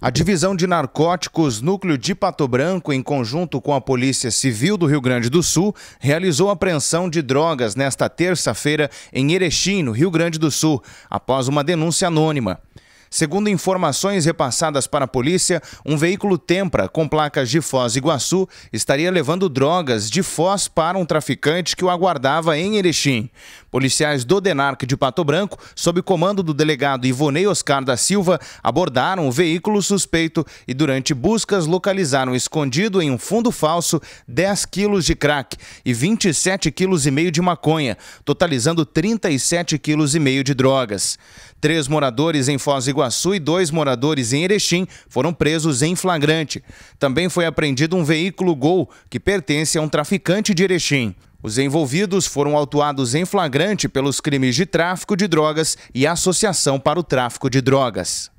A divisão de narcóticos Núcleo de Pato Branco, em conjunto com a Polícia Civil do Rio Grande do Sul, realizou apreensão de drogas nesta terça-feira em Erechim, no Rio Grande do Sul, após uma denúncia anônima. Segundo informações repassadas para a polícia, um veículo Tempra com placas de Foz Iguaçu estaria levando drogas de Foz para um traficante que o aguardava em Erechim. Policiais do DENARC de Pato Branco, sob comando do delegado Ivonei Oscar da Silva, abordaram o veículo suspeito e durante buscas localizaram escondido em um fundo falso 10 quilos de crack e 27,5 meio de maconha, totalizando 37,5 meio de drogas. Três moradores em Foz Iguaçu Iguaçu e dois moradores em Erechim foram presos em flagrante. Também foi apreendido um veículo Gol que pertence a um traficante de Erechim. Os envolvidos foram autuados em flagrante pelos crimes de tráfico de drogas e associação para o tráfico de drogas.